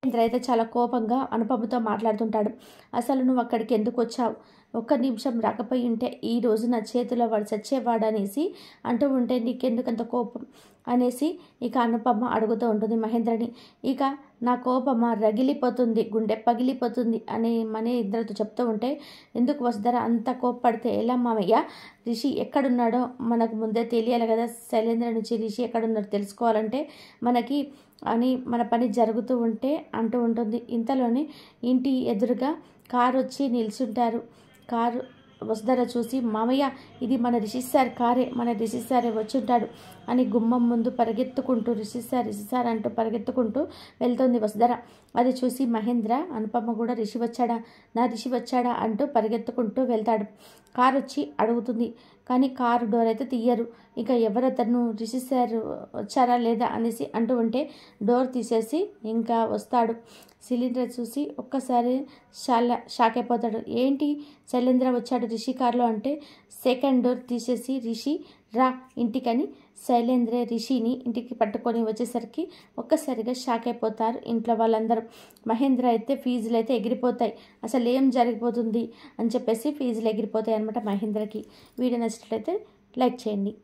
రాజేంద్ర అయితే చాలా కోపంగా అనుపమతో మాట్లాడుతుంటాడు అసలు నువ్వు అక్కడికి ఎందుకు వచ్చావు ఒక్క నిమిషం రాకపోయి ఉంటే ఈ రోజు నా చేతిలో వాడు చచ్చేవాడనేసి అంటూ ఉంటే నీకెందుకంత కోపం అనేసి ఇక అనుపమ్మ అడుగుతూ ఉంటుంది మహేంద్రని ఇక నా కోపమ్మ రగిలిపోతుంది గుండె పగిలిపోతుంది అని మనే ఇద్దరితో చెప్తూ ఉంటే ఎందుకు వసుధర అంత కోప్పడితే ఎలా మామయ్య రిషి ఎక్కడున్నాడో మనకు ముందే తెలియాలి కదా శైలేంద్ర నుంచి రిషి ఎక్కడున్నాడో తెలుసుకోవాలంటే మనకి అని మన పని జరుగుతూ ఉంటే అంటూ ఉంటుంది ఇంతలోనే ఇంటి ఎదురుగా కారు వచ్చి నిల్చుంటారు కారు వసుధర చూసి మామయ్య ఇది మన రిషి సార్ కారే మన రిషి సారే వచ్చుంటాడు అని గుమ్మం ముందు పరిగెత్తుకుంటూ రిషి సార్ రిషి సార్ అంటూ పరిగెత్తుకుంటూ వెళ్తుంది వసుధర అది చూసి మహేంద్ర అనుపమ్మ కూడా రిషి వచ్చాడా నా రిషి వచ్చాడా అంటూ పరిగెత్తుకుంటూ వెళ్తాడు కారు వచ్చి అడుగుతుంది కానీ కారు డోర్ అయితే తీయరు ఇంకా ఎవరతను రిసిస్తారు వచ్చారా లేదా అనేసి అంటూ ఉంటే డోర్ తీసేసి ఇంకా వస్తాడు సిలిండర్ చూసి ఒక్కసారి షాలా షాక్ అయిపోతాడు ఏంటి శైలేంద్ర వచ్చాడు రిషి కారులో అంటే సెకండ్ డోర్ తీసేసి రిషి రా ఇంటికని శైలేంద్ర రిషిని ఇంటికి పట్టుకొని వచ్చేసరికి ఒక్కసారిగా షాక్ అయిపోతారు ఇంట్లో వాళ్ళందరూ మహేంద్ర అయితే ఫీజులు అయితే ఎగిరిపోతాయి అసలు ఏం జరిగిపోతుంది అని చెప్పేసి ఫీజులు ఎగిరిపోతాయి అనమాట మహేంద్రకి వీడియో నచ్చినట్లయితే లైక్ చేయండి